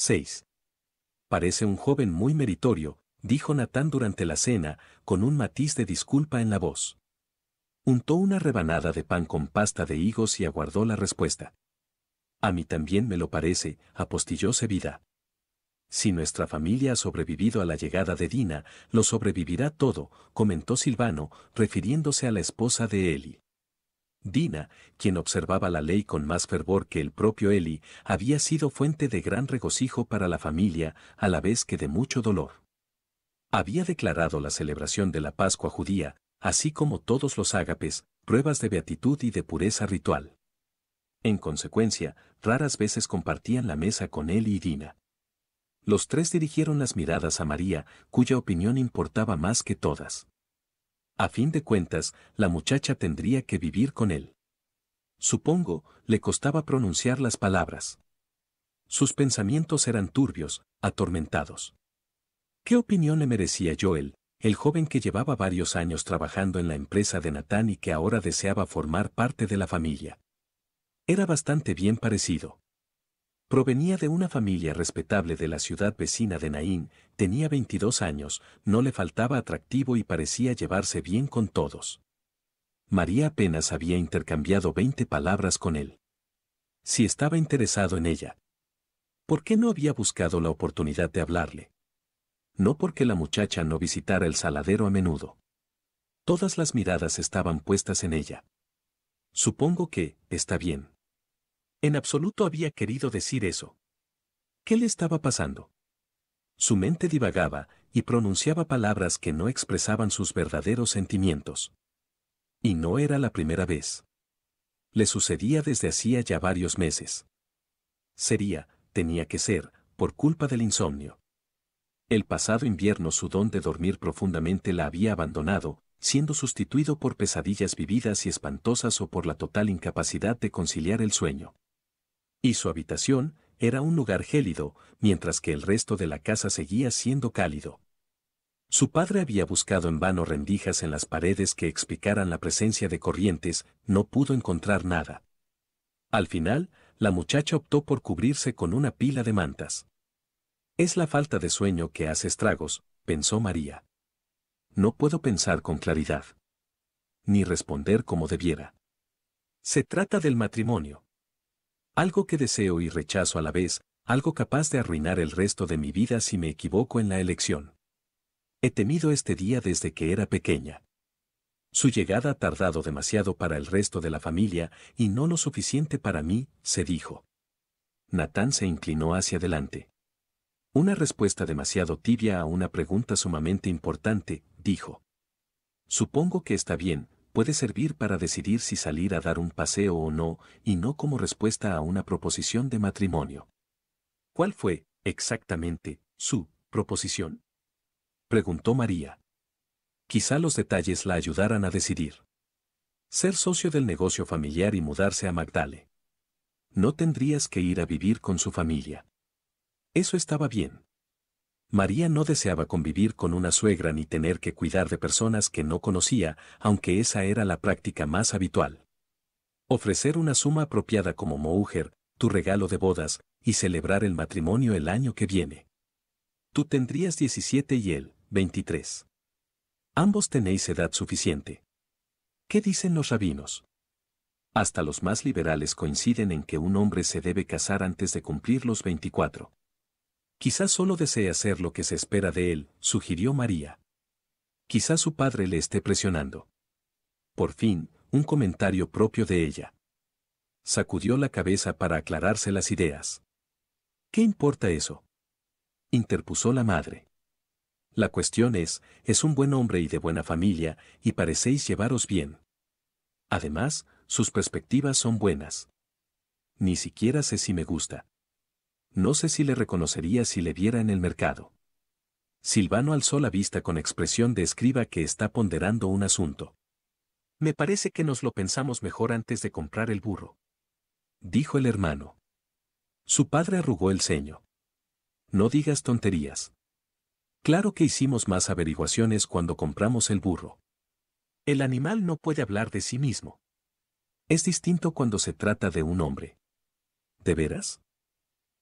6. Parece un joven muy meritorio, dijo Natán durante la cena, con un matiz de disculpa en la voz. Untó una rebanada de pan con pasta de higos y aguardó la respuesta. A mí también me lo parece, apostilló Sevida. Si nuestra familia ha sobrevivido a la llegada de Dina, lo sobrevivirá todo, comentó Silvano, refiriéndose a la esposa de Eli. Dina, quien observaba la ley con más fervor que el propio Eli, había sido fuente de gran regocijo para la familia, a la vez que de mucho dolor. Había declarado la celebración de la Pascua judía, así como todos los ágapes, pruebas de beatitud y de pureza ritual. En consecuencia, raras veces compartían la mesa con él y Dina. Los tres dirigieron las miradas a María, cuya opinión importaba más que todas. A fin de cuentas, la muchacha tendría que vivir con él. Supongo, le costaba pronunciar las palabras. Sus pensamientos eran turbios, atormentados. ¿Qué opinión le merecía Joel, el joven que llevaba varios años trabajando en la empresa de Natán y que ahora deseaba formar parte de la familia? Era bastante bien parecido. Provenía de una familia respetable de la ciudad vecina de Naín, tenía 22 años, no le faltaba atractivo y parecía llevarse bien con todos. María apenas había intercambiado 20 palabras con él. Si estaba interesado en ella. ¿Por qué no había buscado la oportunidad de hablarle? No porque la muchacha no visitara el saladero a menudo. Todas las miradas estaban puestas en ella. Supongo que, está bien. En absoluto había querido decir eso. ¿Qué le estaba pasando? Su mente divagaba y pronunciaba palabras que no expresaban sus verdaderos sentimientos. Y no era la primera vez. Le sucedía desde hacía ya varios meses. Sería, tenía que ser, por culpa del insomnio. El pasado invierno su don de dormir profundamente la había abandonado, siendo sustituido por pesadillas vividas y espantosas o por la total incapacidad de conciliar el sueño. Y su habitación era un lugar gélido, mientras que el resto de la casa seguía siendo cálido. Su padre había buscado en vano rendijas en las paredes que explicaran la presencia de corrientes, no pudo encontrar nada. Al final, la muchacha optó por cubrirse con una pila de mantas. Es la falta de sueño que hace estragos, pensó María. No puedo pensar con claridad. Ni responder como debiera. Se trata del matrimonio algo que deseo y rechazo a la vez, algo capaz de arruinar el resto de mi vida si me equivoco en la elección. He temido este día desde que era pequeña. Su llegada ha tardado demasiado para el resto de la familia y no lo suficiente para mí, se dijo. Natán se inclinó hacia adelante. Una respuesta demasiado tibia a una pregunta sumamente importante, dijo. Supongo que está bien, puede servir para decidir si salir a dar un paseo o no, y no como respuesta a una proposición de matrimonio. ¿Cuál fue, exactamente, su proposición? Preguntó María. Quizá los detalles la ayudaran a decidir. Ser socio del negocio familiar y mudarse a Magdale. No tendrías que ir a vivir con su familia. Eso estaba bien. María no deseaba convivir con una suegra ni tener que cuidar de personas que no conocía, aunque esa era la práctica más habitual. Ofrecer una suma apropiada como mujer, tu regalo de bodas, y celebrar el matrimonio el año que viene. Tú tendrías 17 y él, 23. Ambos tenéis edad suficiente. ¿Qué dicen los rabinos? Hasta los más liberales coinciden en que un hombre se debe casar antes de cumplir los 24. Quizás solo desee hacer lo que se espera de él, sugirió María. Quizás su padre le esté presionando. Por fin, un comentario propio de ella. Sacudió la cabeza para aclararse las ideas. ¿Qué importa eso? interpuso la madre. La cuestión es, es un buen hombre y de buena familia, y parecéis llevaros bien. Además, sus perspectivas son buenas. Ni siquiera sé si me gusta. No sé si le reconocería si le viera en el mercado. Silvano alzó la vista con expresión de escriba que está ponderando un asunto. Me parece que nos lo pensamos mejor antes de comprar el burro. Dijo el hermano. Su padre arrugó el ceño. No digas tonterías. Claro que hicimos más averiguaciones cuando compramos el burro. El animal no puede hablar de sí mismo. Es distinto cuando se trata de un hombre. ¿De veras?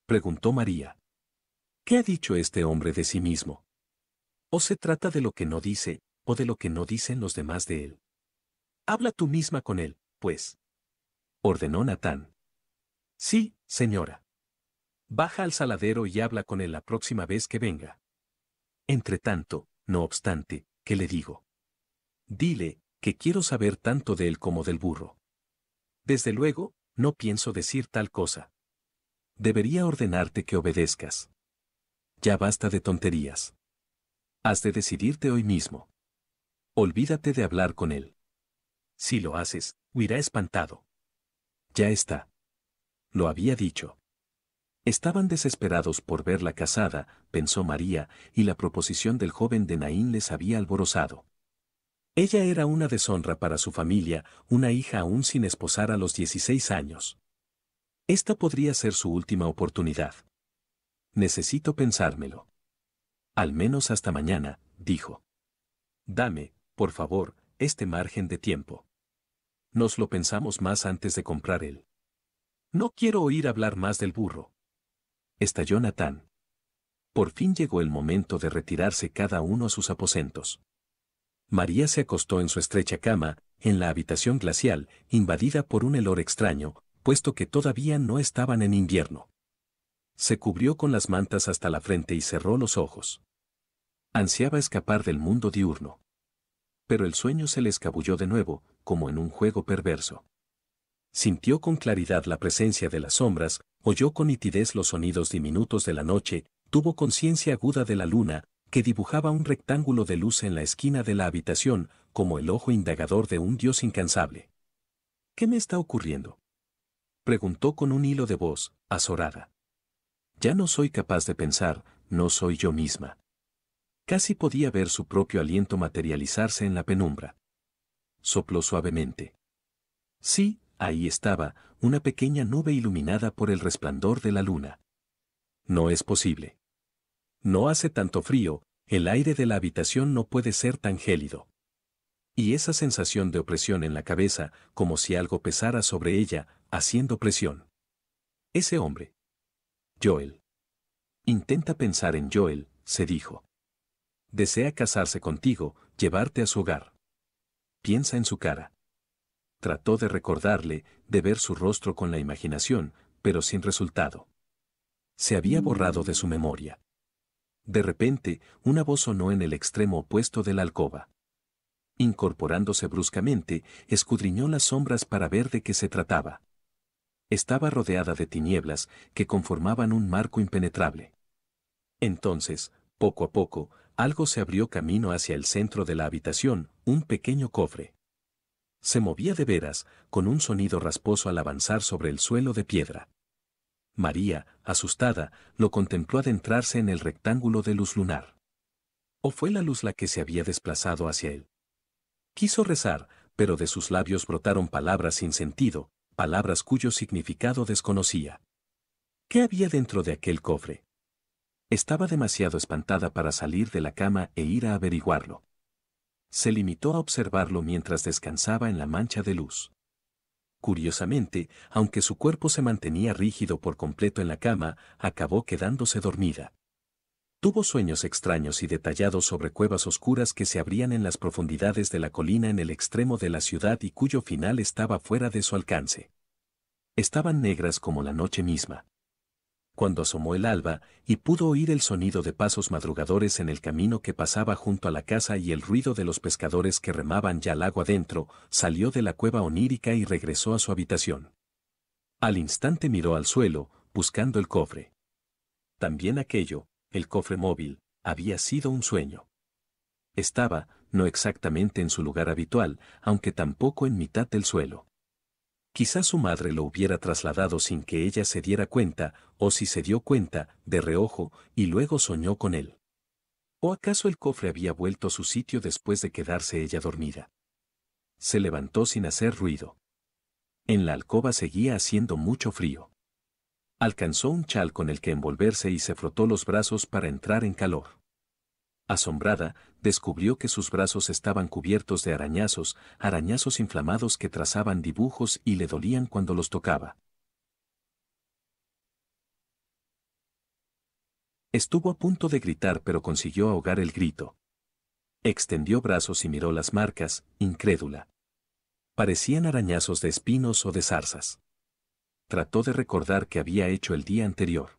preguntó María. ¿Qué ha dicho este hombre de sí mismo? ¿O se trata de lo que no dice, o de lo que no dicen los demás de él? Habla tú misma con él, pues. Ordenó Natán. Sí, señora. Baja al saladero y habla con él la próxima vez que venga. Entre tanto, no obstante, ¿qué le digo? Dile, que quiero saber tanto de él como del burro. Desde luego, no pienso decir tal cosa debería ordenarte que obedezcas. Ya basta de tonterías. Has de decidirte hoy mismo. Olvídate de hablar con él. Si lo haces, huirá espantado. Ya está. Lo había dicho. Estaban desesperados por verla casada, pensó María, y la proposición del joven de Naín les había alborozado. Ella era una deshonra para su familia, una hija aún sin esposar a los 16 años. Esta podría ser su última oportunidad. Necesito pensármelo. Al menos hasta mañana, dijo. Dame, por favor, este margen de tiempo. Nos lo pensamos más antes de comprar él. No quiero oír hablar más del burro. Estalló Natán. Por fin llegó el momento de retirarse cada uno a sus aposentos. María se acostó en su estrecha cama, en la habitación glacial, invadida por un olor extraño, puesto que todavía no estaban en invierno. Se cubrió con las mantas hasta la frente y cerró los ojos. Ansiaba escapar del mundo diurno. Pero el sueño se le escabulló de nuevo, como en un juego perverso. Sintió con claridad la presencia de las sombras, oyó con nitidez los sonidos diminutos de la noche, tuvo conciencia aguda de la luna, que dibujaba un rectángulo de luz en la esquina de la habitación, como el ojo indagador de un dios incansable. ¿Qué me está ocurriendo? preguntó con un hilo de voz, azorada. Ya no soy capaz de pensar, no soy yo misma. Casi podía ver su propio aliento materializarse en la penumbra. Sopló suavemente. Sí, ahí estaba, una pequeña nube iluminada por el resplandor de la luna. No es posible. No hace tanto frío, el aire de la habitación no puede ser tan gélido. Y esa sensación de opresión en la cabeza, como si algo pesara sobre ella, haciendo presión. Ese hombre. Joel. Intenta pensar en Joel, se dijo. Desea casarse contigo, llevarte a su hogar. Piensa en su cara. Trató de recordarle, de ver su rostro con la imaginación, pero sin resultado. Se había borrado de su memoria. De repente, una voz sonó en el extremo opuesto de la alcoba. Incorporándose bruscamente, escudriñó las sombras para ver de qué se trataba estaba rodeada de tinieblas que conformaban un marco impenetrable. Entonces, poco a poco, algo se abrió camino hacia el centro de la habitación, un pequeño cofre. Se movía de veras, con un sonido rasposo al avanzar sobre el suelo de piedra. María, asustada, lo contempló adentrarse en el rectángulo de luz lunar. ¿O fue la luz la que se había desplazado hacia él? Quiso rezar, pero de sus labios brotaron palabras sin sentido, palabras cuyo significado desconocía. ¿Qué había dentro de aquel cofre? Estaba demasiado espantada para salir de la cama e ir a averiguarlo. Se limitó a observarlo mientras descansaba en la mancha de luz. Curiosamente, aunque su cuerpo se mantenía rígido por completo en la cama, acabó quedándose dormida. Tuvo sueños extraños y detallados sobre cuevas oscuras que se abrían en las profundidades de la colina en el extremo de la ciudad y cuyo final estaba fuera de su alcance. Estaban negras como la noche misma. Cuando asomó el alba y pudo oír el sonido de pasos madrugadores en el camino que pasaba junto a la casa y el ruido de los pescadores que remaban ya al agua adentro, salió de la cueva onírica y regresó a su habitación. Al instante miró al suelo, buscando el cofre. También aquello, el cofre móvil, había sido un sueño. Estaba, no exactamente en su lugar habitual, aunque tampoco en mitad del suelo. Quizás su madre lo hubiera trasladado sin que ella se diera cuenta, o si se dio cuenta, de reojo, y luego soñó con él. ¿O acaso el cofre había vuelto a su sitio después de quedarse ella dormida? Se levantó sin hacer ruido. En la alcoba seguía haciendo mucho frío. Alcanzó un chal con el que envolverse y se frotó los brazos para entrar en calor. Asombrada, descubrió que sus brazos estaban cubiertos de arañazos, arañazos inflamados que trazaban dibujos y le dolían cuando los tocaba. Estuvo a punto de gritar pero consiguió ahogar el grito. Extendió brazos y miró las marcas, incrédula. Parecían arañazos de espinos o de zarzas trató de recordar qué había hecho el día anterior.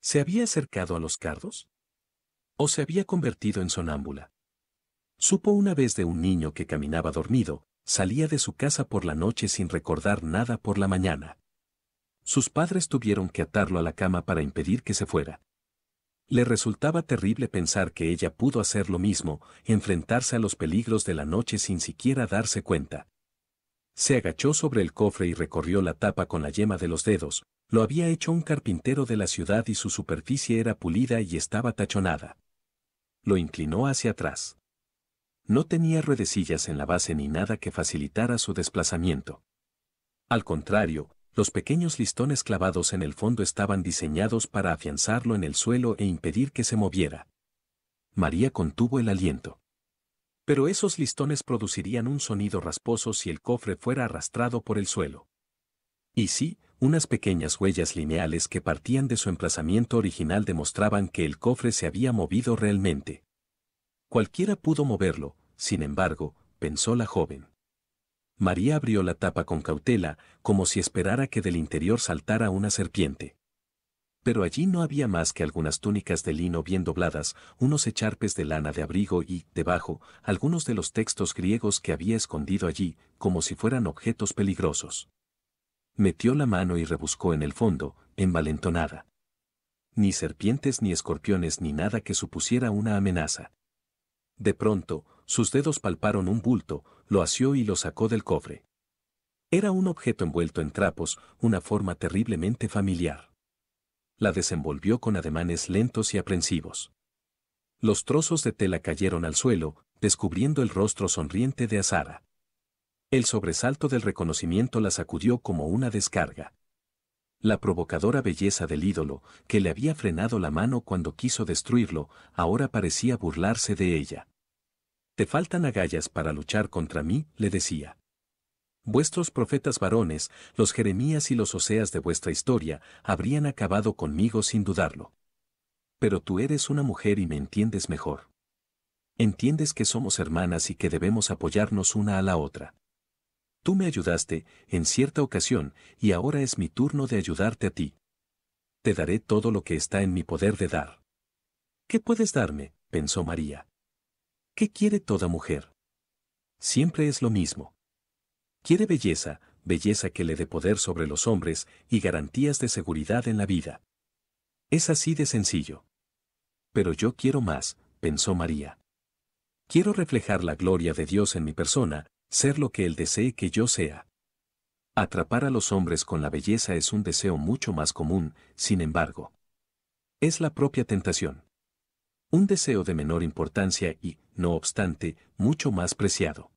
¿Se había acercado a los cardos? ¿O se había convertido en sonámbula? Supo una vez de un niño que caminaba dormido, salía de su casa por la noche sin recordar nada por la mañana. Sus padres tuvieron que atarlo a la cama para impedir que se fuera. Le resultaba terrible pensar que ella pudo hacer lo mismo, enfrentarse a los peligros de la noche sin siquiera darse cuenta. Se agachó sobre el cofre y recorrió la tapa con la yema de los dedos, lo había hecho un carpintero de la ciudad y su superficie era pulida y estaba tachonada. Lo inclinó hacia atrás. No tenía ruedecillas en la base ni nada que facilitara su desplazamiento. Al contrario, los pequeños listones clavados en el fondo estaban diseñados para afianzarlo en el suelo e impedir que se moviera. María contuvo el aliento. Pero esos listones producirían un sonido rasposo si el cofre fuera arrastrado por el suelo. Y sí, unas pequeñas huellas lineales que partían de su emplazamiento original demostraban que el cofre se había movido realmente. Cualquiera pudo moverlo, sin embargo, pensó la joven. María abrió la tapa con cautela, como si esperara que del interior saltara una serpiente. Pero allí no había más que algunas túnicas de lino bien dobladas, unos echarpes de lana de abrigo y, debajo, algunos de los textos griegos que había escondido allí, como si fueran objetos peligrosos. Metió la mano y rebuscó en el fondo, envalentonada. Ni serpientes ni escorpiones ni nada que supusiera una amenaza. De pronto, sus dedos palparon un bulto, lo asió y lo sacó del cofre. Era un objeto envuelto en trapos, una forma terriblemente familiar la desenvolvió con ademanes lentos y aprensivos. Los trozos de tela cayeron al suelo, descubriendo el rostro sonriente de Azara. El sobresalto del reconocimiento la sacudió como una descarga. La provocadora belleza del ídolo, que le había frenado la mano cuando quiso destruirlo, ahora parecía burlarse de ella. Te faltan agallas para luchar contra mí, le decía. Vuestros profetas varones, los Jeremías y los Oseas de vuestra historia, habrían acabado conmigo sin dudarlo. Pero tú eres una mujer y me entiendes mejor. Entiendes que somos hermanas y que debemos apoyarnos una a la otra. Tú me ayudaste, en cierta ocasión, y ahora es mi turno de ayudarte a ti. Te daré todo lo que está en mi poder de dar. ¿Qué puedes darme? pensó María. ¿Qué quiere toda mujer? Siempre es lo mismo. Quiere belleza, belleza que le dé poder sobre los hombres y garantías de seguridad en la vida. Es así de sencillo. Pero yo quiero más, pensó María. Quiero reflejar la gloria de Dios en mi persona, ser lo que Él desee que yo sea. Atrapar a los hombres con la belleza es un deseo mucho más común, sin embargo. Es la propia tentación. Un deseo de menor importancia y, no obstante, mucho más preciado.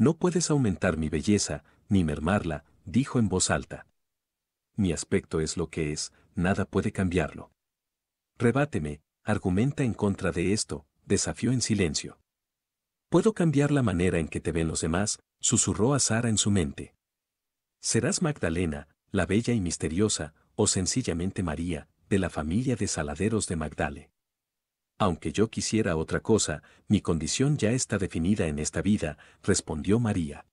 No puedes aumentar mi belleza, ni mermarla, dijo en voz alta. Mi aspecto es lo que es, nada puede cambiarlo. Rebáteme, argumenta en contra de esto, desafió en silencio. Puedo cambiar la manera en que te ven los demás, susurró a Sara en su mente. Serás Magdalena, la bella y misteriosa, o sencillamente María, de la familia de Saladeros de Magdale. Aunque yo quisiera otra cosa, mi condición ya está definida en esta vida, respondió María.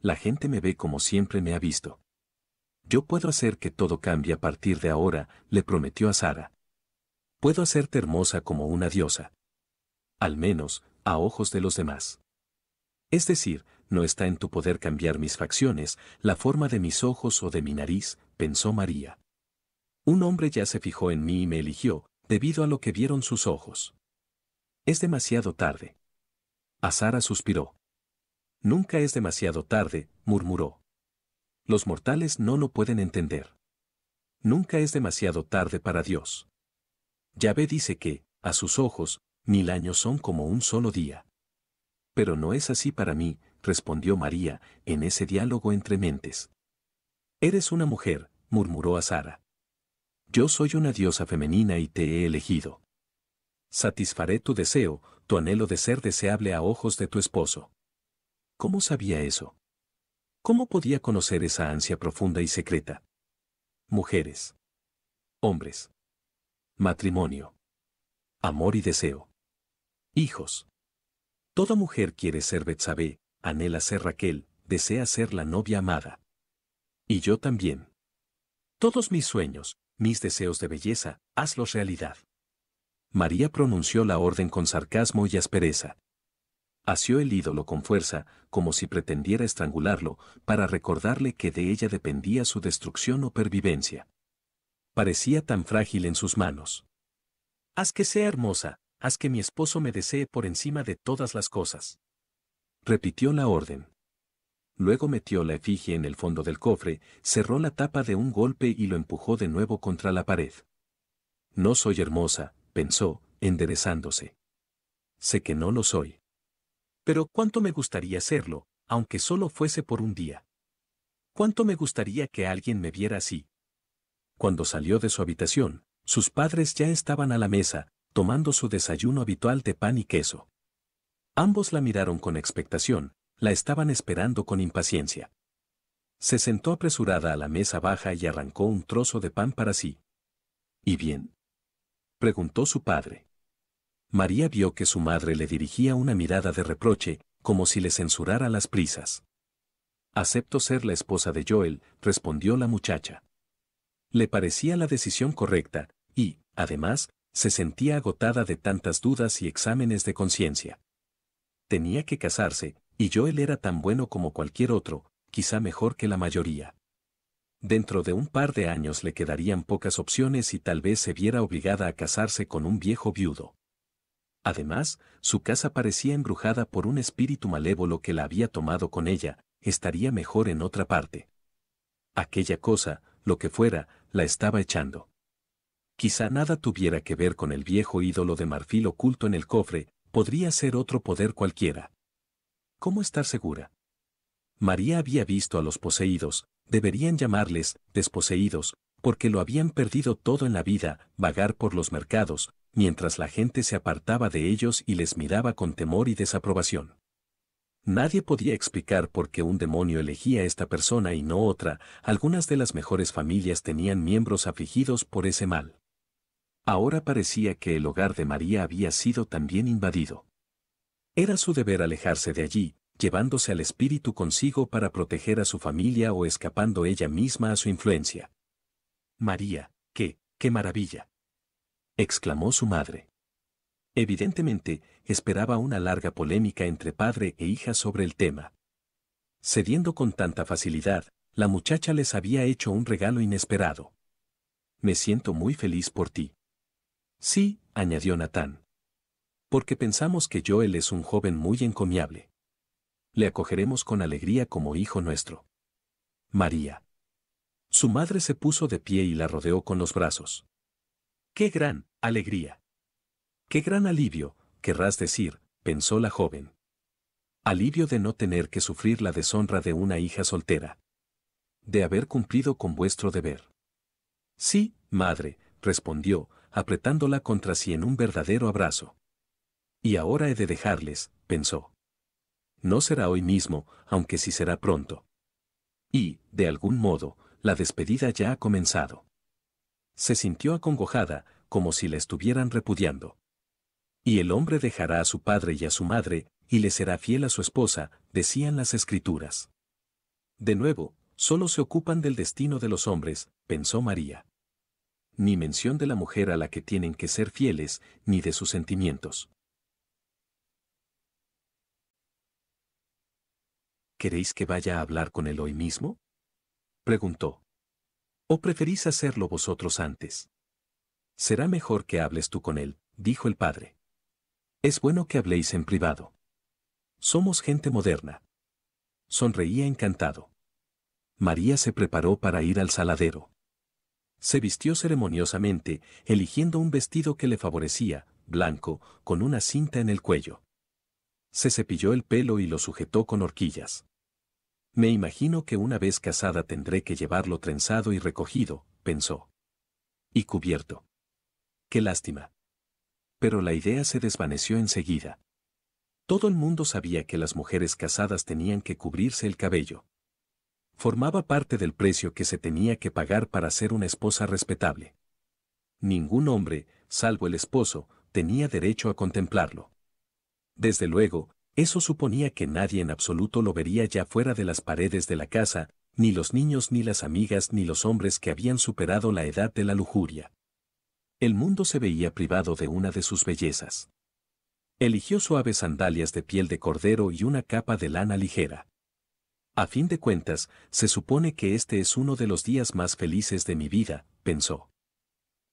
La gente me ve como siempre me ha visto. Yo puedo hacer que todo cambie a partir de ahora, le prometió a Sara. Puedo hacerte hermosa como una diosa. Al menos, a ojos de los demás. Es decir, no está en tu poder cambiar mis facciones, la forma de mis ojos o de mi nariz, pensó María. Un hombre ya se fijó en mí y me eligió, debido a lo que vieron sus ojos. Es demasiado tarde. Azara suspiró. Nunca es demasiado tarde, murmuró. Los mortales no lo pueden entender. Nunca es demasiado tarde para Dios. Yahvé dice que, a sus ojos, mil años son como un solo día. Pero no es así para mí, respondió María, en ese diálogo entre mentes. Eres una mujer, murmuró a Sara. Yo soy una diosa femenina y te he elegido. Satisfaré tu deseo, tu anhelo de ser deseable a ojos de tu esposo. ¿Cómo sabía eso? ¿Cómo podía conocer esa ansia profunda y secreta? Mujeres. Hombres. Matrimonio. Amor y deseo. Hijos. Toda mujer quiere ser Betsabé, anhela ser Raquel, desea ser la novia amada. Y yo también. Todos mis sueños, mis deseos de belleza, hazlos realidad. María pronunció la orden con sarcasmo y aspereza. Asió el ídolo con fuerza, como si pretendiera estrangularlo, para recordarle que de ella dependía su destrucción o pervivencia. Parecía tan frágil en sus manos. Haz que sea hermosa, haz que mi esposo me desee por encima de todas las cosas. Repitió la orden luego metió la efigie en el fondo del cofre, cerró la tapa de un golpe y lo empujó de nuevo contra la pared. No soy hermosa, pensó, enderezándose. Sé que no lo soy. Pero cuánto me gustaría serlo, aunque solo fuese por un día. Cuánto me gustaría que alguien me viera así. Cuando salió de su habitación, sus padres ya estaban a la mesa, tomando su desayuno habitual de pan y queso. Ambos la miraron con expectación, la estaban esperando con impaciencia. Se sentó apresurada a la mesa baja y arrancó un trozo de pan para sí. ¿Y bien? preguntó su padre. María vio que su madre le dirigía una mirada de reproche, como si le censurara las prisas. Acepto ser la esposa de Joel, respondió la muchacha. Le parecía la decisión correcta, y, además, se sentía agotada de tantas dudas y exámenes de conciencia. Tenía que casarse, y yo él era tan bueno como cualquier otro, quizá mejor que la mayoría. Dentro de un par de años le quedarían pocas opciones y tal vez se viera obligada a casarse con un viejo viudo. Además, su casa parecía embrujada por un espíritu malévolo que la había tomado con ella, estaría mejor en otra parte. Aquella cosa, lo que fuera, la estaba echando. Quizá nada tuviera que ver con el viejo ídolo de marfil oculto en el cofre, podría ser otro poder cualquiera. ¿Cómo estar segura? María había visto a los poseídos, deberían llamarles desposeídos, porque lo habían perdido todo en la vida, vagar por los mercados, mientras la gente se apartaba de ellos y les miraba con temor y desaprobación. Nadie podía explicar por qué un demonio elegía a esta persona y no otra, algunas de las mejores familias tenían miembros afligidos por ese mal. Ahora parecía que el hogar de María había sido también invadido. Era su deber alejarse de allí, llevándose al espíritu consigo para proteger a su familia o escapando ella misma a su influencia. María, qué, qué maravilla. exclamó su madre. Evidentemente, esperaba una larga polémica entre padre e hija sobre el tema. Cediendo con tanta facilidad, la muchacha les había hecho un regalo inesperado. Me siento muy feliz por ti. Sí, añadió Natán porque pensamos que Joel es un joven muy encomiable. Le acogeremos con alegría como hijo nuestro. María. Su madre se puso de pie y la rodeó con los brazos. ¡Qué gran alegría! ¡Qué gran alivio, querrás decir! pensó la joven. Alivio de no tener que sufrir la deshonra de una hija soltera. De haber cumplido con vuestro deber. Sí, madre, respondió, apretándola contra sí en un verdadero abrazo y ahora he de dejarles, pensó. No será hoy mismo, aunque sí será pronto. Y, de algún modo, la despedida ya ha comenzado. Se sintió acongojada, como si la estuvieran repudiando. Y el hombre dejará a su padre y a su madre, y le será fiel a su esposa, decían las escrituras. De nuevo, solo se ocupan del destino de los hombres, pensó María. Ni mención de la mujer a la que tienen que ser fieles, ni de sus sentimientos. ¿queréis que vaya a hablar con él hoy mismo? Preguntó. ¿O preferís hacerlo vosotros antes? Será mejor que hables tú con él, dijo el padre. Es bueno que habléis en privado. Somos gente moderna. Sonreía encantado. María se preparó para ir al saladero. Se vistió ceremoniosamente, eligiendo un vestido que le favorecía, blanco, con una cinta en el cuello se cepilló el pelo y lo sujetó con horquillas. Me imagino que una vez casada tendré que llevarlo trenzado y recogido, pensó. Y cubierto. Qué lástima. Pero la idea se desvaneció enseguida. Todo el mundo sabía que las mujeres casadas tenían que cubrirse el cabello. Formaba parte del precio que se tenía que pagar para ser una esposa respetable. Ningún hombre, salvo el esposo, tenía derecho a contemplarlo. Desde luego, eso suponía que nadie en absoluto lo vería ya fuera de las paredes de la casa, ni los niños ni las amigas ni los hombres que habían superado la edad de la lujuria. El mundo se veía privado de una de sus bellezas. Eligió suaves sandalias de piel de cordero y una capa de lana ligera. A fin de cuentas, se supone que este es uno de los días más felices de mi vida, pensó.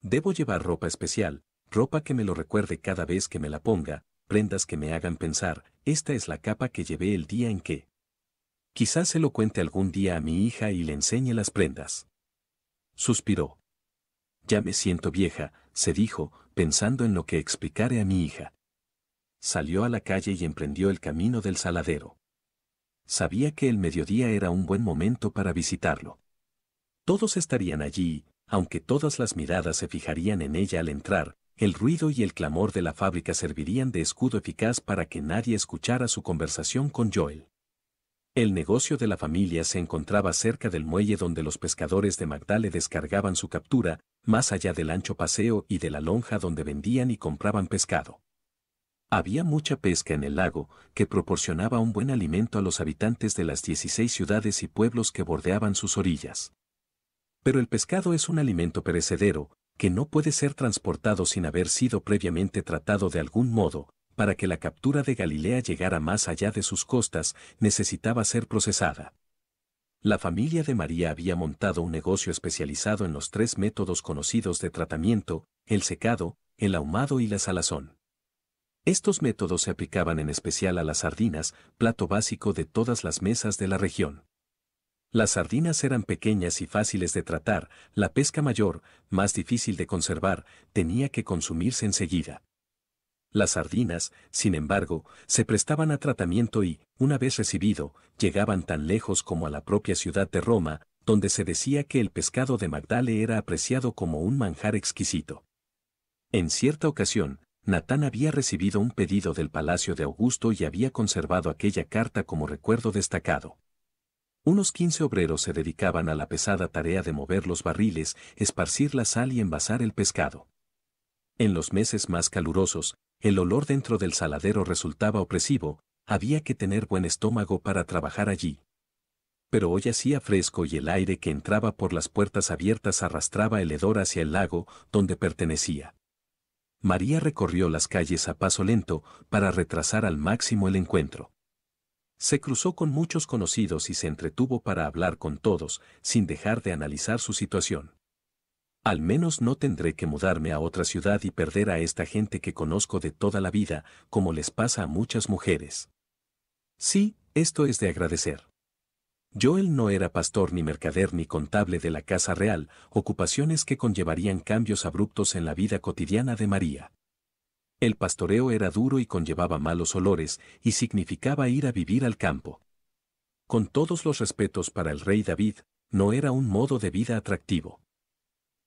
Debo llevar ropa especial, ropa que me lo recuerde cada vez que me la ponga, prendas que me hagan pensar, esta es la capa que llevé el día en que. Quizás se lo cuente algún día a mi hija y le enseñe las prendas. Suspiró. Ya me siento vieja, se dijo, pensando en lo que explicaré a mi hija. Salió a la calle y emprendió el camino del saladero. Sabía que el mediodía era un buen momento para visitarlo. Todos estarían allí, aunque todas las miradas se fijarían en ella al entrar, el ruido y el clamor de la fábrica servirían de escudo eficaz para que nadie escuchara su conversación con Joel. El negocio de la familia se encontraba cerca del muelle donde los pescadores de Magdale descargaban su captura, más allá del ancho paseo y de la lonja donde vendían y compraban pescado. Había mucha pesca en el lago, que proporcionaba un buen alimento a los habitantes de las 16 ciudades y pueblos que bordeaban sus orillas. Pero el pescado es un alimento perecedero, que no puede ser transportado sin haber sido previamente tratado de algún modo, para que la captura de Galilea llegara más allá de sus costas, necesitaba ser procesada. La familia de María había montado un negocio especializado en los tres métodos conocidos de tratamiento, el secado, el ahumado y la salazón. Estos métodos se aplicaban en especial a las sardinas, plato básico de todas las mesas de la región. Las sardinas eran pequeñas y fáciles de tratar, la pesca mayor, más difícil de conservar, tenía que consumirse enseguida. Las sardinas, sin embargo, se prestaban a tratamiento y, una vez recibido, llegaban tan lejos como a la propia ciudad de Roma, donde se decía que el pescado de Magdale era apreciado como un manjar exquisito. En cierta ocasión, Natán había recibido un pedido del palacio de Augusto y había conservado aquella carta como recuerdo destacado. Unos 15 obreros se dedicaban a la pesada tarea de mover los barriles, esparcir la sal y envasar el pescado. En los meses más calurosos, el olor dentro del saladero resultaba opresivo, había que tener buen estómago para trabajar allí. Pero hoy hacía fresco y el aire que entraba por las puertas abiertas arrastraba el hedor hacia el lago donde pertenecía. María recorrió las calles a paso lento para retrasar al máximo el encuentro. Se cruzó con muchos conocidos y se entretuvo para hablar con todos, sin dejar de analizar su situación. Al menos no tendré que mudarme a otra ciudad y perder a esta gente que conozco de toda la vida, como les pasa a muchas mujeres. Sí, esto es de agradecer. Joel no era pastor ni mercader ni contable de la Casa Real, ocupaciones que conllevarían cambios abruptos en la vida cotidiana de María. El pastoreo era duro y conllevaba malos olores, y significaba ir a vivir al campo. Con todos los respetos para el rey David, no era un modo de vida atractivo.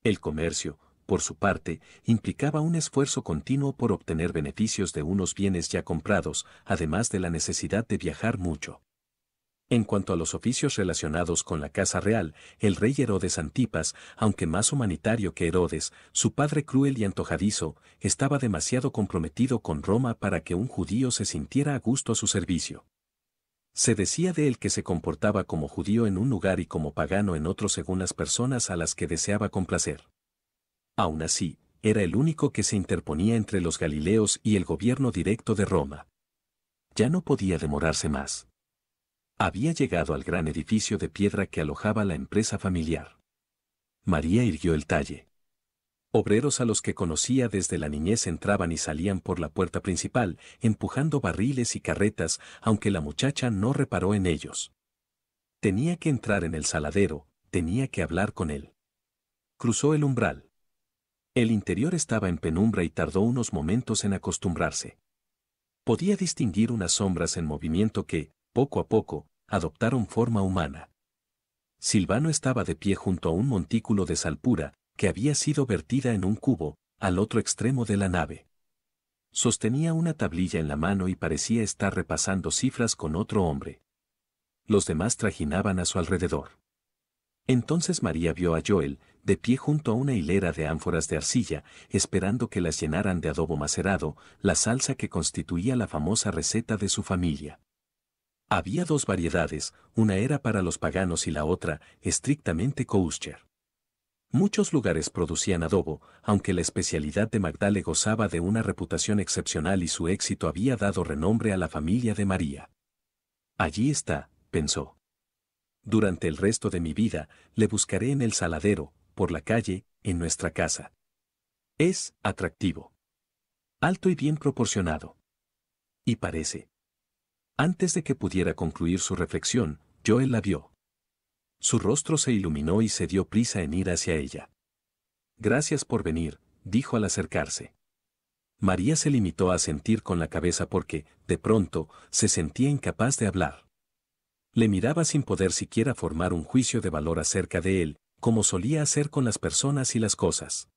El comercio, por su parte, implicaba un esfuerzo continuo por obtener beneficios de unos bienes ya comprados, además de la necesidad de viajar mucho. En cuanto a los oficios relacionados con la Casa Real, el rey Herodes Antipas, aunque más humanitario que Herodes, su padre cruel y antojadizo, estaba demasiado comprometido con Roma para que un judío se sintiera a gusto a su servicio. Se decía de él que se comportaba como judío en un lugar y como pagano en otro según las personas a las que deseaba complacer. Aún así, era el único que se interponía entre los galileos y el gobierno directo de Roma. Ya no podía demorarse más. Había llegado al gran edificio de piedra que alojaba la empresa familiar. María irguió el talle. Obreros a los que conocía desde la niñez entraban y salían por la puerta principal, empujando barriles y carretas, aunque la muchacha no reparó en ellos. Tenía que entrar en el saladero, tenía que hablar con él. Cruzó el umbral. El interior estaba en penumbra y tardó unos momentos en acostumbrarse. Podía distinguir unas sombras en movimiento que, poco a poco, adoptaron forma humana. Silvano estaba de pie junto a un montículo de salpura, que había sido vertida en un cubo, al otro extremo de la nave. Sostenía una tablilla en la mano y parecía estar repasando cifras con otro hombre. Los demás trajinaban a su alrededor. Entonces María vio a Joel, de pie junto a una hilera de ánforas de arcilla, esperando que las llenaran de adobo macerado, la salsa que constituía la famosa receta de su familia. Había dos variedades, una era para los paganos y la otra, estrictamente kosher. Muchos lugares producían adobo, aunque la especialidad de Magdale gozaba de una reputación excepcional y su éxito había dado renombre a la familia de María. Allí está, pensó. Durante el resto de mi vida, le buscaré en el saladero, por la calle, en nuestra casa. Es atractivo. Alto y bien proporcionado. Y parece, antes de que pudiera concluir su reflexión, Joel la vio. Su rostro se iluminó y se dio prisa en ir hacia ella. Gracias por venir, dijo al acercarse. María se limitó a sentir con la cabeza porque, de pronto, se sentía incapaz de hablar. Le miraba sin poder siquiera formar un juicio de valor acerca de él, como solía hacer con las personas y las cosas.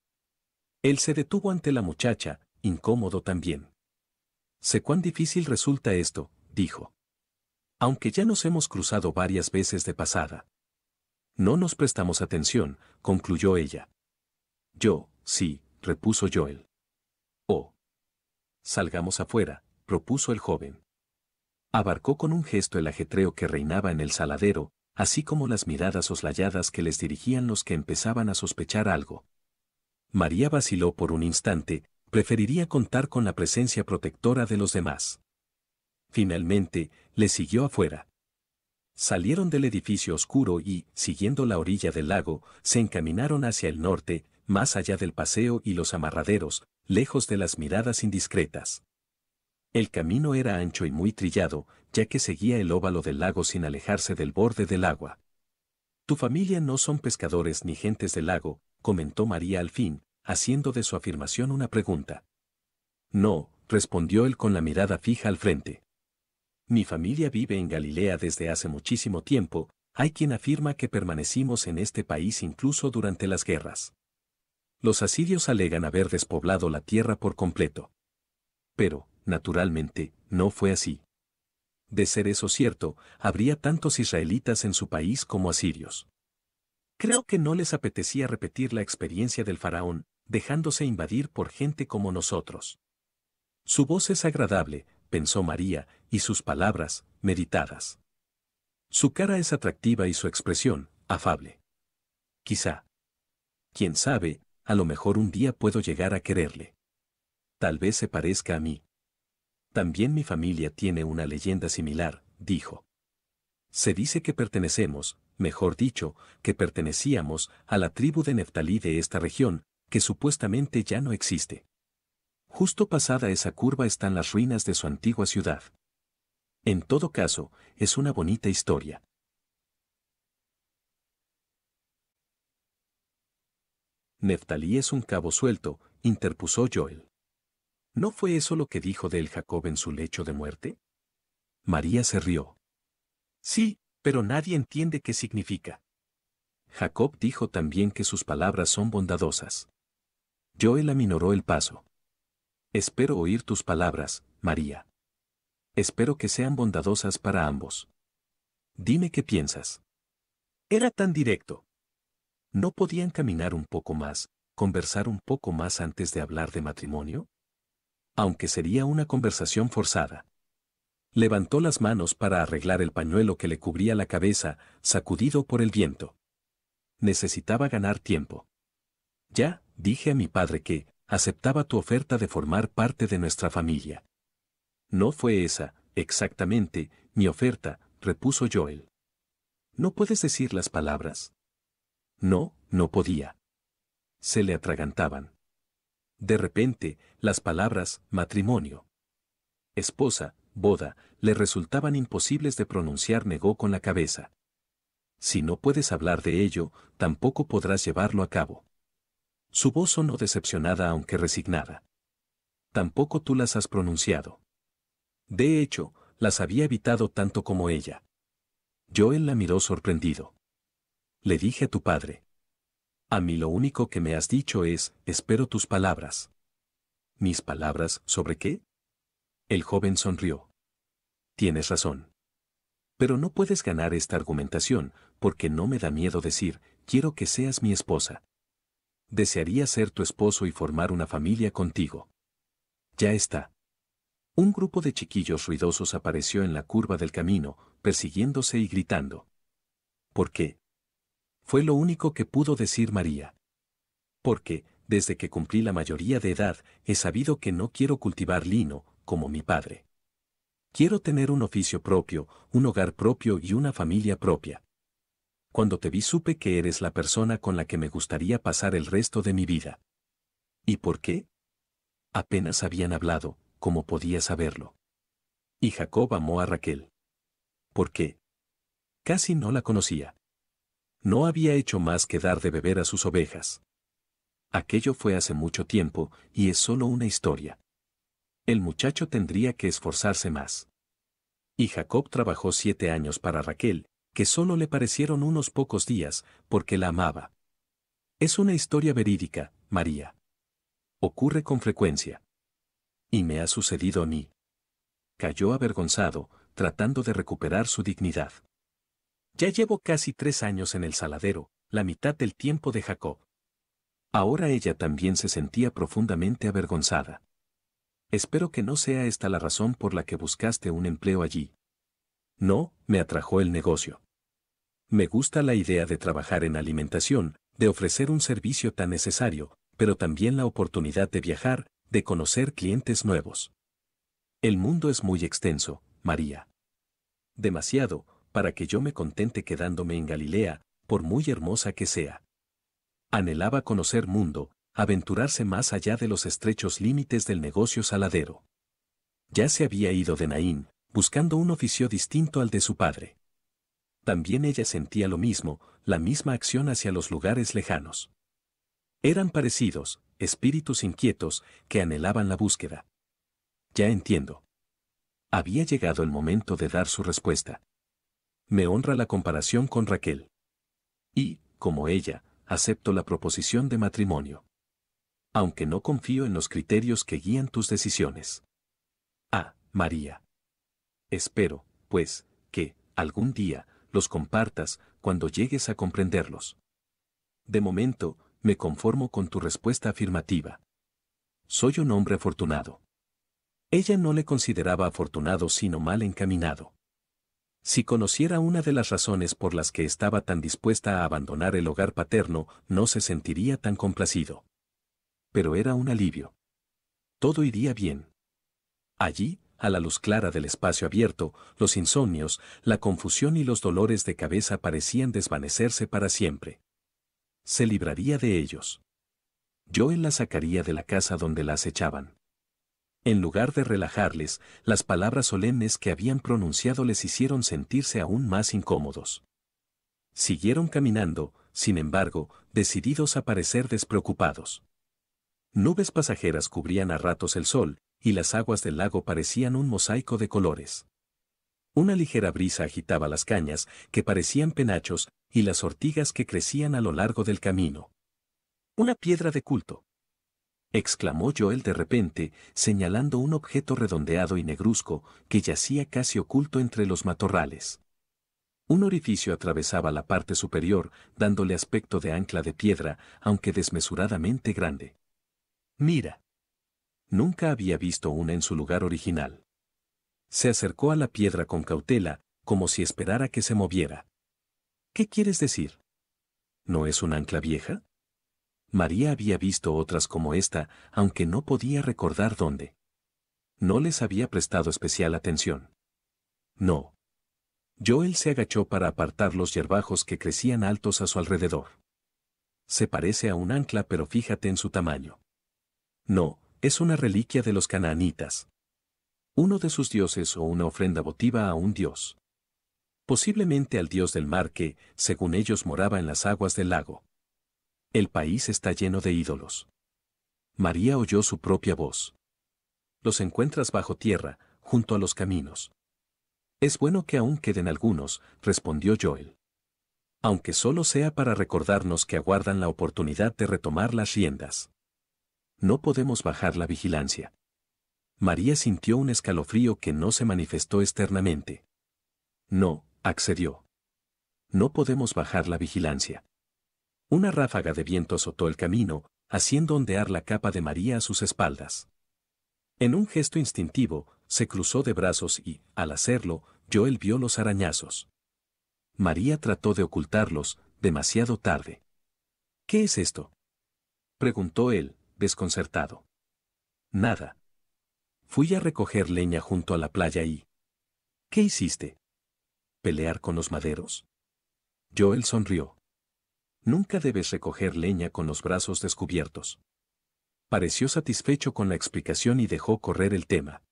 Él se detuvo ante la muchacha, incómodo también. Sé cuán difícil resulta esto, dijo. Aunque ya nos hemos cruzado varias veces de pasada. No nos prestamos atención, concluyó ella. Yo, sí, repuso Joel. Oh. Salgamos afuera, propuso el joven. Abarcó con un gesto el ajetreo que reinaba en el saladero, así como las miradas oslayadas que les dirigían los que empezaban a sospechar algo. María vaciló por un instante, preferiría contar con la presencia protectora de los demás. Finalmente, le siguió afuera. Salieron del edificio oscuro y, siguiendo la orilla del lago, se encaminaron hacia el norte, más allá del paseo y los amarraderos, lejos de las miradas indiscretas. El camino era ancho y muy trillado, ya que seguía el óvalo del lago sin alejarse del borde del agua. Tu familia no son pescadores ni gentes del lago, comentó María al fin, haciendo de su afirmación una pregunta. No, respondió él con la mirada fija al frente. Mi familia vive en Galilea desde hace muchísimo tiempo, hay quien afirma que permanecimos en este país incluso durante las guerras. Los asirios alegan haber despoblado la tierra por completo. Pero, naturalmente, no fue así. De ser eso cierto, habría tantos israelitas en su país como asirios. Creo que no les apetecía repetir la experiencia del faraón, dejándose invadir por gente como nosotros. Su voz es agradable, pensó María, y sus palabras, meditadas. Su cara es atractiva y su expresión, afable. Quizá. Quién sabe, a lo mejor un día puedo llegar a quererle. Tal vez se parezca a mí. También mi familia tiene una leyenda similar, dijo. Se dice que pertenecemos, mejor dicho, que pertenecíamos a la tribu de Neftalí de esta región, que supuestamente ya no existe. Justo pasada esa curva están las ruinas de su antigua ciudad. En todo caso, es una bonita historia. Neftalí es un cabo suelto, interpuso Joel. ¿No fue eso lo que dijo de él Jacob en su lecho de muerte? María se rió. Sí, pero nadie entiende qué significa. Jacob dijo también que sus palabras son bondadosas. Joel aminoró el paso. Espero oír tus palabras, María. Espero que sean bondadosas para ambos. Dime qué piensas. Era tan directo. ¿No podían caminar un poco más, conversar un poco más antes de hablar de matrimonio? Aunque sería una conversación forzada. Levantó las manos para arreglar el pañuelo que le cubría la cabeza, sacudido por el viento. Necesitaba ganar tiempo. Ya, dije a mi padre que, aceptaba tu oferta de formar parte de nuestra familia. No fue esa, exactamente, mi oferta, repuso Joel. No puedes decir las palabras. No, no podía. Se le atragantaban. De repente, las palabras matrimonio, esposa, boda, le resultaban imposibles de pronunciar, negó con la cabeza. Si no puedes hablar de ello, tampoco podrás llevarlo a cabo. Su voz sonó decepcionada aunque resignada. Tampoco tú las has pronunciado. De hecho, las había evitado tanto como ella. Joel la miró sorprendido. Le dije a tu padre. A mí lo único que me has dicho es, espero tus palabras. ¿Mis palabras sobre qué? El joven sonrió. Tienes razón. Pero no puedes ganar esta argumentación, porque no me da miedo decir, quiero que seas mi esposa desearía ser tu esposo y formar una familia contigo. Ya está. Un grupo de chiquillos ruidosos apareció en la curva del camino, persiguiéndose y gritando. ¿Por qué? Fue lo único que pudo decir María. Porque, desde que cumplí la mayoría de edad, he sabido que no quiero cultivar lino, como mi padre. Quiero tener un oficio propio, un hogar propio y una familia propia. Cuando te vi supe que eres la persona con la que me gustaría pasar el resto de mi vida. ¿Y por qué? Apenas habían hablado, como podía saberlo. Y Jacob amó a Raquel. ¿Por qué? Casi no la conocía. No había hecho más que dar de beber a sus ovejas. Aquello fue hace mucho tiempo y es solo una historia. El muchacho tendría que esforzarse más. Y Jacob trabajó siete años para Raquel, que solo le parecieron unos pocos días, porque la amaba. Es una historia verídica, María. Ocurre con frecuencia. Y me ha sucedido a mí. Cayó avergonzado, tratando de recuperar su dignidad. Ya llevo casi tres años en el saladero, la mitad del tiempo de Jacob. Ahora ella también se sentía profundamente avergonzada. Espero que no sea esta la razón por la que buscaste un empleo allí, no, me atrajo el negocio. Me gusta la idea de trabajar en alimentación, de ofrecer un servicio tan necesario, pero también la oportunidad de viajar, de conocer clientes nuevos. El mundo es muy extenso, María. Demasiado, para que yo me contente quedándome en Galilea, por muy hermosa que sea. Anhelaba conocer mundo, aventurarse más allá de los estrechos límites del negocio saladero. Ya se había ido de Naín, buscando un oficio distinto al de su padre. También ella sentía lo mismo, la misma acción hacia los lugares lejanos. Eran parecidos, espíritus inquietos, que anhelaban la búsqueda. Ya entiendo. Había llegado el momento de dar su respuesta. Me honra la comparación con Raquel. Y, como ella, acepto la proposición de matrimonio. Aunque no confío en los criterios que guían tus decisiones. Ah, María. Espero, pues, que, algún día, los compartas cuando llegues a comprenderlos. De momento, me conformo con tu respuesta afirmativa. Soy un hombre afortunado. Ella no le consideraba afortunado sino mal encaminado. Si conociera una de las razones por las que estaba tan dispuesta a abandonar el hogar paterno, no se sentiría tan complacido. Pero era un alivio. Todo iría bien. Allí, a la luz clara del espacio abierto, los insomnios, la confusión y los dolores de cabeza parecían desvanecerse para siempre. Se libraría de ellos. Yo él la sacaría de la casa donde las echaban. En lugar de relajarles, las palabras solemnes que habían pronunciado les hicieron sentirse aún más incómodos. Siguieron caminando, sin embargo, decididos a parecer despreocupados. Nubes pasajeras cubrían a ratos el sol, y las aguas del lago parecían un mosaico de colores. Una ligera brisa agitaba las cañas, que parecían penachos, y las ortigas que crecían a lo largo del camino. Una piedra de culto. exclamó Joel de repente, señalando un objeto redondeado y negruzco que yacía casi oculto entre los matorrales. Un orificio atravesaba la parte superior, dándole aspecto de ancla de piedra, aunque desmesuradamente grande. Mira. Nunca había visto una en su lugar original. Se acercó a la piedra con cautela, como si esperara que se moviera. ¿Qué quieres decir? ¿No es un ancla vieja? María había visto otras como esta, aunque no podía recordar dónde. No les había prestado especial atención. No. Joel se agachó para apartar los yerbajos que crecían altos a su alrededor. Se parece a un ancla pero fíjate en su tamaño. No, es una reliquia de los cananitas. Uno de sus dioses o una ofrenda votiva a un dios. Posiblemente al dios del mar que, según ellos, moraba en las aguas del lago. El país está lleno de ídolos. María oyó su propia voz. Los encuentras bajo tierra, junto a los caminos. Es bueno que aún queden algunos, respondió Joel. Aunque solo sea para recordarnos que aguardan la oportunidad de retomar las riendas no podemos bajar la vigilancia. María sintió un escalofrío que no se manifestó externamente. No, accedió. No podemos bajar la vigilancia. Una ráfaga de viento azotó el camino, haciendo ondear la capa de María a sus espaldas. En un gesto instintivo, se cruzó de brazos y, al hacerlo, Joel vio los arañazos. María trató de ocultarlos, demasiado tarde. ¿Qué es esto? preguntó él desconcertado. Nada. Fui a recoger leña junto a la playa y... ¿Qué hiciste? Pelear con los maderos. Joel sonrió. Nunca debes recoger leña con los brazos descubiertos. Pareció satisfecho con la explicación y dejó correr el tema.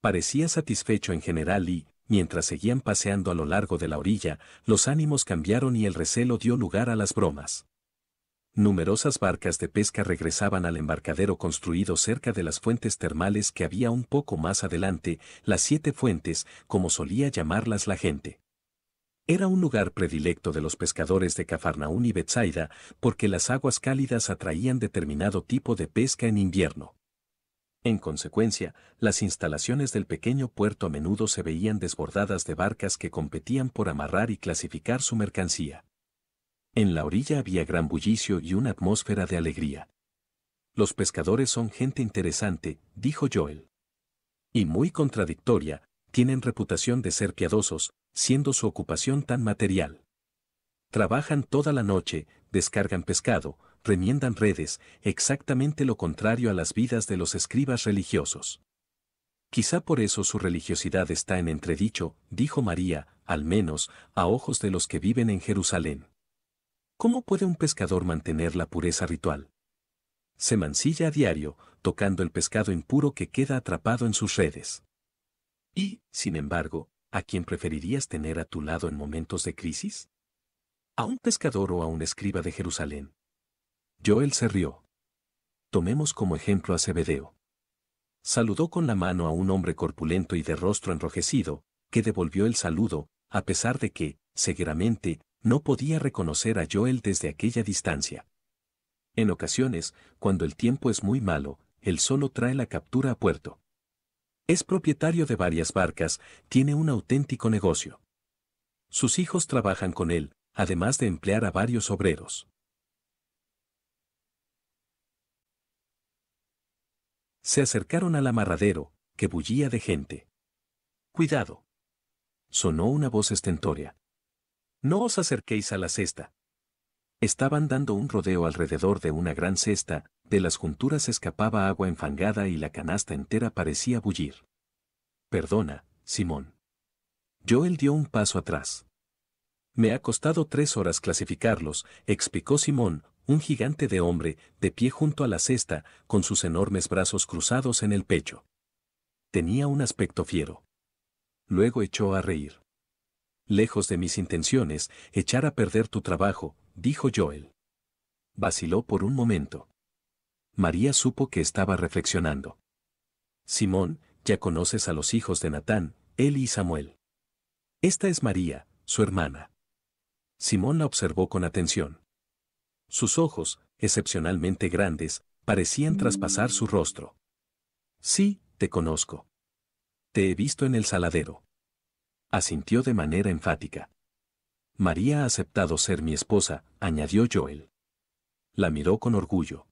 Parecía satisfecho en general y, mientras seguían paseando a lo largo de la orilla, los ánimos cambiaron y el recelo dio lugar a las bromas numerosas barcas de pesca regresaban al embarcadero construido cerca de las fuentes termales que había un poco más adelante, las siete fuentes, como solía llamarlas la gente. Era un lugar predilecto de los pescadores de Cafarnaún y Betsaida porque las aguas cálidas atraían determinado tipo de pesca en invierno. En consecuencia, las instalaciones del pequeño puerto a menudo se veían desbordadas de barcas que competían por amarrar y clasificar su mercancía. En la orilla había gran bullicio y una atmósfera de alegría. Los pescadores son gente interesante, dijo Joel. Y muy contradictoria, tienen reputación de ser piadosos, siendo su ocupación tan material. Trabajan toda la noche, descargan pescado, remiendan redes, exactamente lo contrario a las vidas de los escribas religiosos. Quizá por eso su religiosidad está en entredicho, dijo María, al menos, a ojos de los que viven en Jerusalén. ¿Cómo puede un pescador mantener la pureza ritual? Se mancilla a diario, tocando el pescado impuro que queda atrapado en sus redes. Y, sin embargo, ¿a quién preferirías tener a tu lado en momentos de crisis? ¿A un pescador o a un escriba de Jerusalén? Joel se rió. Tomemos como ejemplo a Zebedeo. Saludó con la mano a un hombre corpulento y de rostro enrojecido, que devolvió el saludo, a pesar de que, seguramente, no podía reconocer a Joel desde aquella distancia. En ocasiones, cuando el tiempo es muy malo, él solo trae la captura a puerto. Es propietario de varias barcas, tiene un auténtico negocio. Sus hijos trabajan con él, además de emplear a varios obreros. Se acercaron al amarradero, que bullía de gente. Cuidado. Sonó una voz estentórea. No os acerquéis a la cesta. Estaban dando un rodeo alrededor de una gran cesta, de las junturas escapaba agua enfangada y la canasta entera parecía bullir. Perdona, Simón. Joel dio un paso atrás. Me ha costado tres horas clasificarlos, explicó Simón, un gigante de hombre, de pie junto a la cesta, con sus enormes brazos cruzados en el pecho. Tenía un aspecto fiero. Luego echó a reír lejos de mis intenciones, echar a perder tu trabajo, dijo Joel. Vaciló por un momento. María supo que estaba reflexionando. Simón, ya conoces a los hijos de Natán, él y Samuel. Esta es María, su hermana. Simón la observó con atención. Sus ojos, excepcionalmente grandes, parecían traspasar su rostro. Sí, te conozco. Te he visto en el saladero asintió de manera enfática. María ha aceptado ser mi esposa, añadió Joel. La miró con orgullo.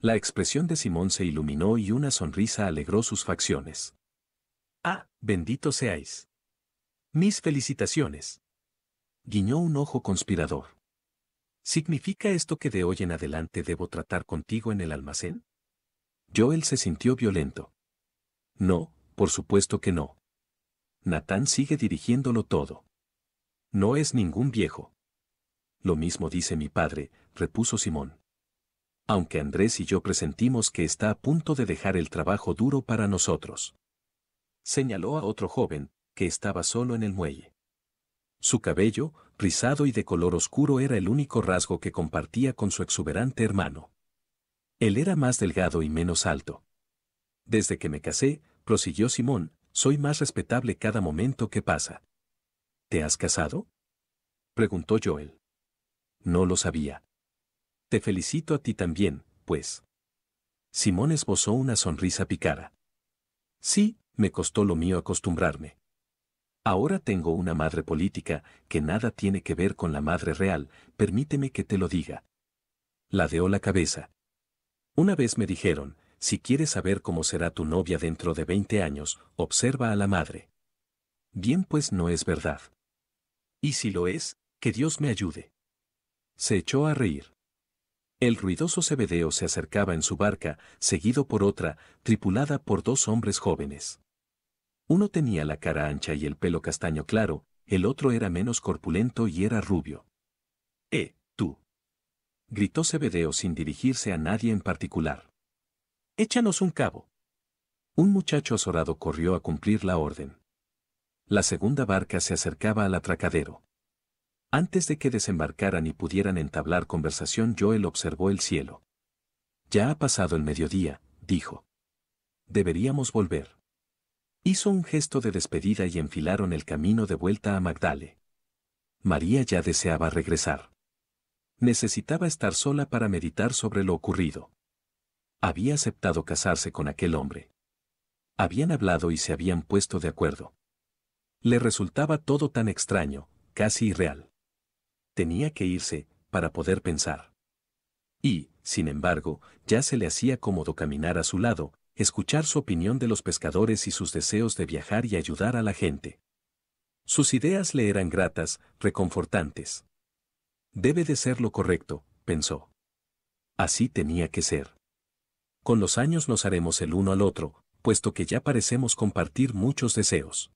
La expresión de Simón se iluminó y una sonrisa alegró sus facciones. Ah, bendito seáis. Mis felicitaciones. Guiñó un ojo conspirador. ¿Significa esto que de hoy en adelante debo tratar contigo en el almacén? Joel se sintió violento. No, por supuesto que no. Natán sigue dirigiéndolo todo. No es ningún viejo. Lo mismo dice mi padre, repuso Simón. Aunque Andrés y yo presentimos que está a punto de dejar el trabajo duro para nosotros. Señaló a otro joven, que estaba solo en el muelle. Su cabello, rizado y de color oscuro, era el único rasgo que compartía con su exuberante hermano. Él era más delgado y menos alto. Desde que me casé, prosiguió Simón, soy más respetable cada momento que pasa. ¿Te has casado? Preguntó Joel. No lo sabía. Te felicito a ti también, pues. Simón esbozó una sonrisa picara. Sí, me costó lo mío acostumbrarme. Ahora tengo una madre política que nada tiene que ver con la madre real, permíteme que te lo diga. Ladeó la cabeza. Una vez me dijeron, si quieres saber cómo será tu novia dentro de veinte años, observa a la madre. Bien pues no es verdad. Y si lo es, que Dios me ayude. Se echó a reír. El ruidoso cebedeo se acercaba en su barca, seguido por otra, tripulada por dos hombres jóvenes. Uno tenía la cara ancha y el pelo castaño claro, el otro era menos corpulento y era rubio. ¡Eh, tú! gritó Cebedeo sin dirigirse a nadie en particular. Échanos un cabo. Un muchacho azorado corrió a cumplir la orden. La segunda barca se acercaba al atracadero. Antes de que desembarcaran y pudieran entablar conversación, Joel observó el cielo. Ya ha pasado el mediodía, dijo. Deberíamos volver. Hizo un gesto de despedida y enfilaron el camino de vuelta a Magdale. María ya deseaba regresar. Necesitaba estar sola para meditar sobre lo ocurrido había aceptado casarse con aquel hombre. Habían hablado y se habían puesto de acuerdo. Le resultaba todo tan extraño, casi irreal. Tenía que irse, para poder pensar. Y, sin embargo, ya se le hacía cómodo caminar a su lado, escuchar su opinión de los pescadores y sus deseos de viajar y ayudar a la gente. Sus ideas le eran gratas, reconfortantes. Debe de ser lo correcto, pensó. Así tenía que ser. Con los años nos haremos el uno al otro, puesto que ya parecemos compartir muchos deseos.